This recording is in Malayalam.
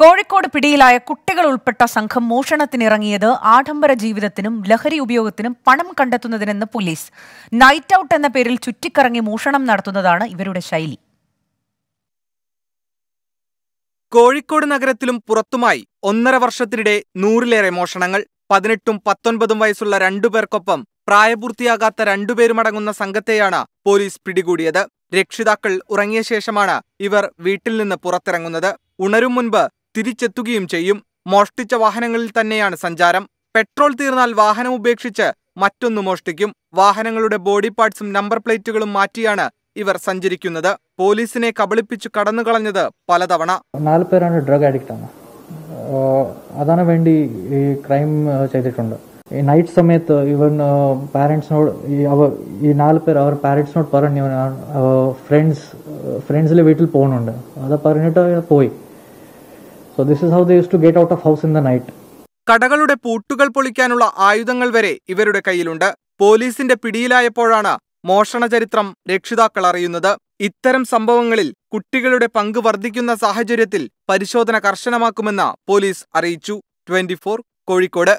കോഴിക്കോട് പിടിയിലായ കുട്ടികൾ ഉൾപ്പെട്ട സംഘം മോഷണത്തിനിറങ്ങിയത് ആഡംബര ജീവിതത്തിനും ലഹരി ഉപയോഗത്തിനും പണം കണ്ടെത്തുന്നതിനെന്ന് പോലീസ് നൈറ്റ് ഔട്ട് എന്ന പേരിൽ ചുറ്റിക്കറങ്ങി മോഷണം നടത്തുന്നതാണ് ഇവരുടെ ശൈലി കോഴിക്കോട് നഗരത്തിലും പുറത്തുമായി ഒന്നര വർഷത്തിനിടെ നൂറിലേറെ മോഷണങ്ങൾ പതിനെട്ടും പത്തൊൻപതും വയസ്സുള്ള രണ്ടുപേർക്കൊപ്പം പ്രായപൂർത്തിയാകാത്ത രണ്ടുപേരുമടങ്ങുന്ന സംഘത്തെയാണ് പോലീസ് പിടികൂടിയത് രക്ഷിതാക്കൾ ഉറങ്ങിയ ശേഷമാണ് ഇവർ വീട്ടിൽ നിന്ന് പുറത്തിറങ്ങുന്നത് ഉണരും മുൻപ് തിരിച്ചെത്തുകയും ചെയ്യും മോഷ്ടിച്ച വാഹനങ്ങളിൽ തന്നെയാണ് സഞ്ചാരം പെട്രോൾ തീർന്നാൽ വാഹനം ഉപേക്ഷിച്ച് മറ്റൊന്ന് മോഷ്ടിക്കും വാഹനങ്ങളുടെ ബോഡി പാർട്സും നമ്പർ പ്ലേറ്റുകളും മാറ്റിയാണ് ഇവർ സഞ്ചരിക്കുന്നത് പോലീസിനെ കബളിപ്പിച്ച് കടന്നു കളഞ്ഞത് പലതവണ നാല് പേരാണ് ഡ്രഗ് അഡിക്റ്റ് ആണ് അതാണ് വേണ്ടി ഈ ക്രൈം ചെയ്തിട്ടുണ്ട് ഈ നൈറ്റ് സമയത്ത് ഇവൻ പാരൻസിനോട് ഈ അവ ഈ നാല് പേർ അവർ പാരൻസിനോട് പറഞ്ഞു ഫ്രണ്ട്സ് ഫ്രണ്ട്സിലെ വീട്ടിൽ പോകുന്നുണ്ട് അത് പറഞ്ഞിട്ട് പോയി so this is how they use to get out of house in the night കടകളുടെ പൂട്ടുകൾ പൊളിക്കാനുള്ള ആയുധങ്ങൾ വരെ ഇവരുടെ കയ്യിലുണ്ട് പോലീസിന്റെ പിടിയിലായപ്പോഴാണ് മോഷണ ചരിത്രം രക്ഷിതാക്കൾ അറിയുന്നത് ഇത്തരം സംഭവങ്ങളിൽ കുട്ടികളുടെ പങ്ക് വർദ്ധിക്കുന്ന സാഹചര്യത്തിൽ പരിശോധന കർശനമാക്കുമെന്ന് പോലീസ് അറിയിച്ചു ട്വന്റി കോഴിക്കോട്